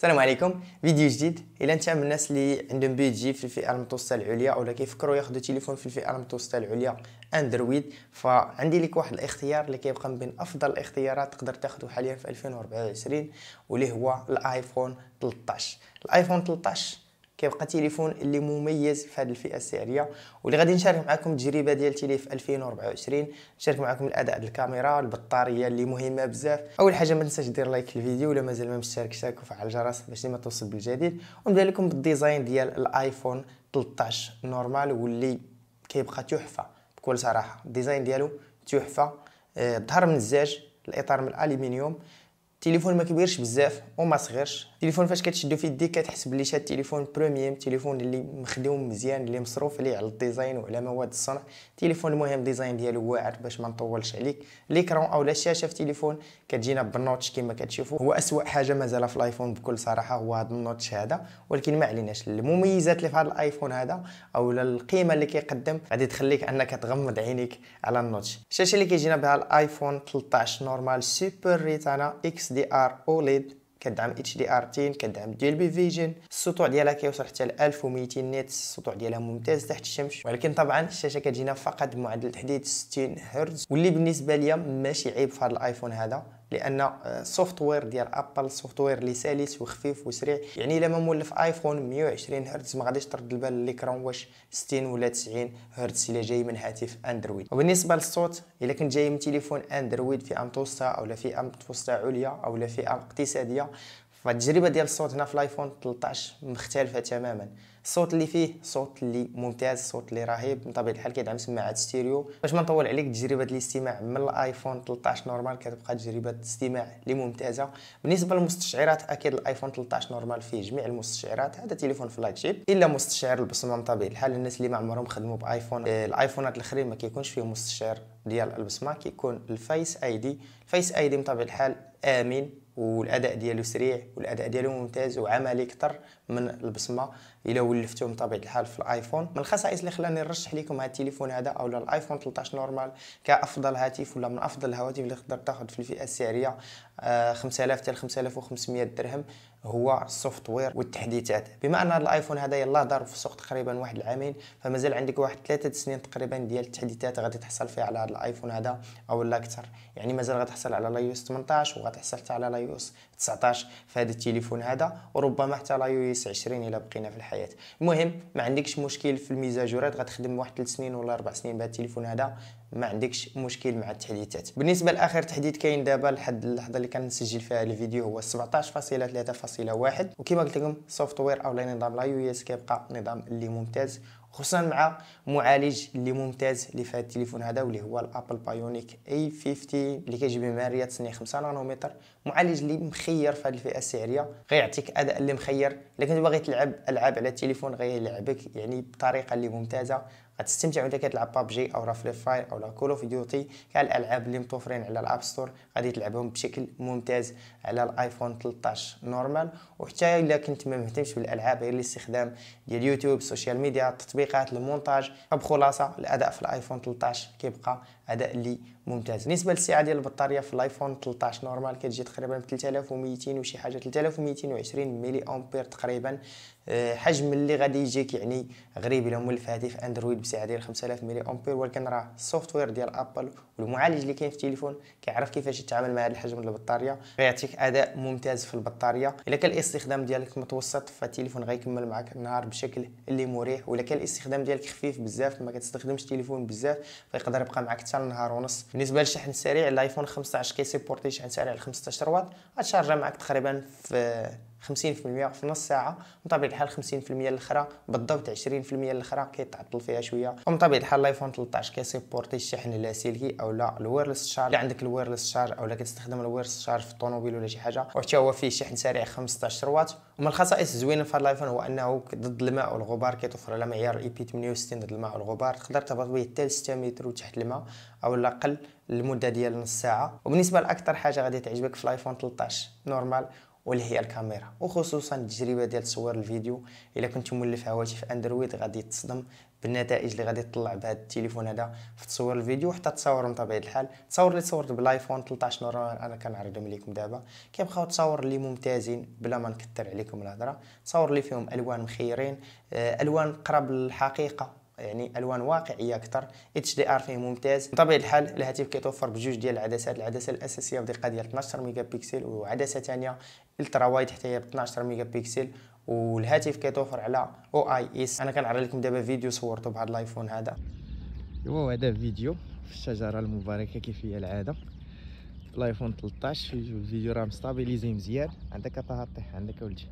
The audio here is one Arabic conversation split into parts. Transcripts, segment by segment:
السلام عليكم فيديو جديد الا انت من الناس اللي عندهم بيجي في الفئه المتوسطه العليا ولا كيفكروا ياخذوا تليفون في الفئه المتوسطه العليا اندرويد فعندي لك واحد الاختيار اللي كيبقى من بين افضل الاختيارات تقدر تاخذه حاليا في 2024 واللي هو الايفون 13 الايفون 13 كيبقى تليفون اللي مميز في هذه الفئه السعريه واللي غادي نشارك معكم التجربه ديال تيلي في 2024 نشارك معكم الاداء ديال الكاميرا البطاريه اللي مهمه بزاف اول حاجه ما تنساش دير لايك للفيديو ولا مازال ما مشتركش وفعل الجرس باش ديما توصل بالجديد ونبدا لكم بالديزاين ديال الايفون 13 نورمال واللي كيبقى تحفه بكل صراحه الديزاين ديالو تحفه الظهر آه، من الزاج الاطار من الالومنيوم التليفون ما كبيرش بزاف وما صغيرش التليفون فاش كتشدو في يديك كتحس بلي شاد تليفون بريميوم تليفون اللي مخدوم مزيان اللي مصروف عليه على الديزاين وعلى مواد الصنع تليفون المهم ديزاين ديالو واعر باش ما نطولش عليك ليكرون او لا الشاشه في تليفون كتجينا بالنوتش كما كتشوفوا هو اسوء حاجه مازال في الايفون بكل صراحه هو هذا النوتش هذا ولكن ما عليناش المميزات اللي في هذا الايفون هذا او القيمه اللي كيقدم غادي تخليك انك تغمض عينيك على النوتش الشاشه اللي كيجينا بها الايفون 13 نورمال سوبر ريتانا اكس اس دي ار اوليد كدعم hdr دي ار 10 كدعم ديال بي فيجن السطوع ديالها كيوصل حتى ل 1200 نيت السطوع ديالها ممتاز تحت الشمس ولكن طبعا الشاشه كتجينا فقط بمعدل تحديد 60 هرتز واللي بالنسبه ليا ماشي عيب في هذا الايفون هذا لان السوفت آه، وير ديال ابل سوفت وير اللي سلس وخفيف وسريع يعني الا ما مولف ايفون 120 هرتز ما غاديش ترد البال ليكرون واش 60 ولا 90 هرتز الا جاي من هاتف اندرويد وبالنسبه للصوت الا كنت جاي من تليفون اندرويد في متوسطه او لا فئه متوسطه عليا او لا فئه اقتصاديه فالتجربه ديال الصوت هنا في الايفون 13 مختلفه تماما الصوت اللي فيه صوت اللي ممتاز صوت اللي رهيب من طبيعه الحال كيدعم سماعات ستيريو باش ما نطول عليك تجربه الاستماع من الايفون 13 نورمال كتبقى تجربه استماع اللي ممتازه بالنسبه للمستشعرات اكيد الايفون 13 نورمال فيه جميع المستشعرات هذا تليفون فلاج شيب الا مستشعر البصمه من طبيعه الحال الناس اللي ما عمرهم خدموا بايفون آه، الايفونات الاخرين ما كيكونش فيه مستشعر ديال البصمه كيكون الفايس اي دي الفايس اي دي من طبيعه الحال امن والاداء ديالو سريع والاداء ديالو ممتاز وعملي اكثر من البصمه الا ولفتوه بطبيعه الحال في الايفون من الخصائص اللي خلاني نرشح لكم هذا التليفون هذا اولا الايفون 13 نورمال كافضل هاتف ولا من افضل الهواتف اللي تقدر تاخذ في الفئه السعريه 5000 آه، حتى 5500 درهم هو السوفت وير والتحديثات بما ان هذا الايفون هذا يلاه دار في السوق تقريبا واحد العامين فمازال عندك واحد ثلاثة سنين تقريبا ديال التحديثات غادي تحصل فيها على هذا الايفون هذا او لا اكثر يعني مازال غتحصل على لايو اس 18 وغتحصل حتى على لايو اس 19 في هذا التليفون هذا وربما حتى لايو اس 20 الا بقينا في الحياه المهم ما عندكش مشكل في الميزاجورات غتخدم واحد ثلاث سنين ولا اربع سنين بهذا التليفون هذا ما عندكش مشكل مع التحديثات بالنسبه لاخر تحديث كاين دابا لحد اللحظه اللي كنسجل فيها الفيديو هو 17.3.1 وكما قلت لكم سوفتوير او نظام لايو اس كيبقى نظام اللي ممتاز خصوصا مع معالج اللي ممتاز اللي في هذا التليفون هذا واللي هو الابل بايونيك اي 50 اللي كيجيب بمعريه تصنيع 5 نانومتر معالج اللي مخير في هذه الفئه السعريه غيعطيك اداء اللي مخير لكن كنت باغي تلعب العاب على التليفون غيلعبك يعني بطريقه اللي ممتازه غتستمتع وانت كتلعب بابجي او رافل فاير او لا كول اوف ديوتي كاع الالعاب اللي متوفرين على الاب ستور غادي تلعبهم بشكل ممتاز على الايفون 13 نورمال وحتى الا كنت ما مهتمش بالالعاب غير الاستخدام ديال يوتيوب السوشيال ميديا التطبيقات المونتاج فبخلاصه الاداء في الايفون 13 كيبقى اداء اللي ممتاز بالنسبه للسعه ديال البطاريه في الايفون 13 نورمال كتجي تقريبا ب 3200 وشي حاجه 3220 ملي امبير تقريبا آه، حجم اللي غادي يجيك يعني غريب الا مولف هاتف اندرويد بسعه ديال 5000 ملي امبير ولكن راه السوفتوير ديال ابل والمعالج اللي كاين في التليفون كيعرف كيفاش يتعامل مع هذا الحجم ديال البطاريه غيعطيك اداء ممتاز في البطاريه الا كان الاستخدام ديالك متوسط فالتليفون غيكمل معك النهار بشكل اللي مريح ولا كان الاستخدام ديالك خفيف بزاف ما كتستخدمش التليفون بزاف فيقدر يبقى معك حتى اكثر من نهار ونص بالنسبه للشحن السريع الايفون 15 كيسيبورتي شحن سريع ل 15 واط غتشارجا معك تقريبا في 50% في نص ساعه ومن طبيعه الحال 50% الاخرى بالضبط 20% الاخرى كيتعطل فيها شويه ومن طبيعه الحال الايفون 13 كيسيبورتي الشحن اللاسلكي او لا الويرلس شارج اللي عندك الويرلس شارج او لا كتستخدم الويرلس شارج في الطوموبيل ولا شي حاجه وحتى هو فيه شحن سريع 15 واط ومن الخصائص الزوينه في هذا الايفون هو انه ضد الماء والغبار كيتوفر على معيار اي بي 68 ضد الماء والغبار تقدر تهبط به حتى 6 متر وتحت الماء او الاقل المده ديال نص ساعه وبالنسبه لاكثر حاجه غادي تعجبك في الايفون 13 نورمال واللي هي الكاميرا وخصوصا التجربه ديال تصوير الفيديو الا كنت مولف هواتف اندرويد غادي تصدم بالنتائج اللي غادي تطلع بهذا التليفون هذا في تصوير الفيديو حتى التصاور من طبيعه الحال تصور اللي صورت بالايفون 13 نورمال انا كنعرضهم لكم دابا كيبقاو تصاور اللي ممتازين بلا ما نكثر عليكم الهضره تصاور اللي فيهم الوان مخيرين آه، الوان قرب للحقيقه يعني الوان واقعيه اكثر اتش دي ار فيه ممتاز بطبيعه الحال الهاتف كيتوفر بجوج ديال العدسات العدسه الاساسيه بدقه ديال 12 ميجا بكسل وعدسه ثانيه الترا وايد حتى هي ب 12 ميجا بكسل والهاتف كيتوفر على او اي اس انا كنعرض لكم دابا فيديو صورته بهذا الايفون هذا ايوا هذا فيديو في الشجره المباركه كيف هي العاده الايفون 13 الفيديو راه مستابيليزي مزيان عندك طه طيح عندك ولدي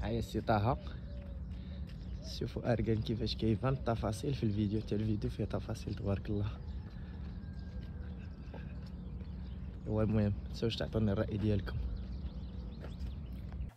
هاي السي طه شوفوا اركان كيفاش كيبان التفاصيل في الفيديو حتى الفيديو فيه تفاصيل تبارك الله هو المهم متنساوش تعطوني الراي ديالكم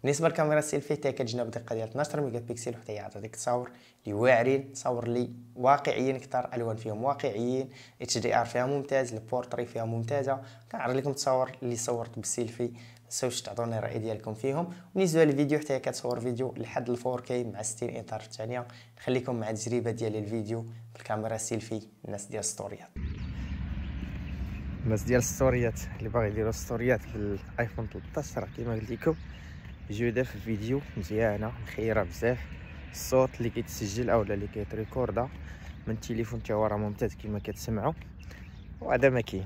بالنسبه للكاميرا السيلفي حتى كتجينا دقه ديال 12 ميجا بكسل وحتى يعطيك تصاور اللي واعرين تصاور اللي واقعيين اكثر الالوان فيهم واقعيين اتش دي ار فيها ممتاز البورتري فيها ممتازه كنعرض لكم تصاور اللي صورت بالسيلفي تنساوش تعطوني الراي ديالكم فيهم بالنسبه للفيديو حتى كتصور فيديو لحد 4 كي مع 60 اطار في الثانيه نخليكم مع التجربه ديال الفيديو بالكاميرا السيلفي الناس ديال السطوريات الناس ديال السطوريات اللي باغي يديروا السطوريات في الايفون 13 كما قلت لكم جوده في الفيديو مزيانه مخيره بزاف الصوت اللي كيتسجل اولا اللي كيتريكوردا من التليفون تاعو راه ممتاز كما كتسمعوا وهذا ما كاين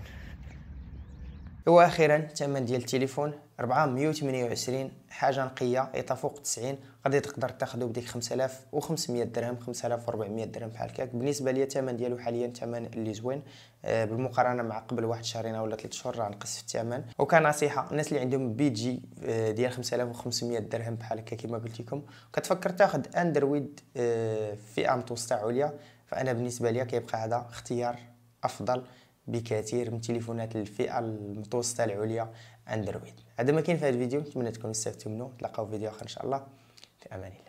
واخيرا الثمن ديال التليفون 428 حاجه نقيه اي فوق 90 غادي تقدر تاخذه بديك 5500 درهم 5400 درهم بحال هكاك بالنسبه ليا الثمن ديالو حاليا الثمن اللي زوين آه، بالمقارنه مع قبل واحد شهرين ولا ثلاث شهور راه نقص في الثمن وكنصيحه الناس اللي عندهم بيجي آه ديال 5500 درهم بحال هكا كما قلت لكم كتفكر تاخذ اندرويد آه فئه متوسطه عليا فانا بالنسبه ليا كيبقى هذا اختيار افضل بكثير من تليفونات الفئه المتوسطه العليا اندرويد هذا ما كاين في هذا الفيديو نتمنى تكونوا استفدتوا منه نتلاقاو في فيديو اخر ان شاء الله في امان الله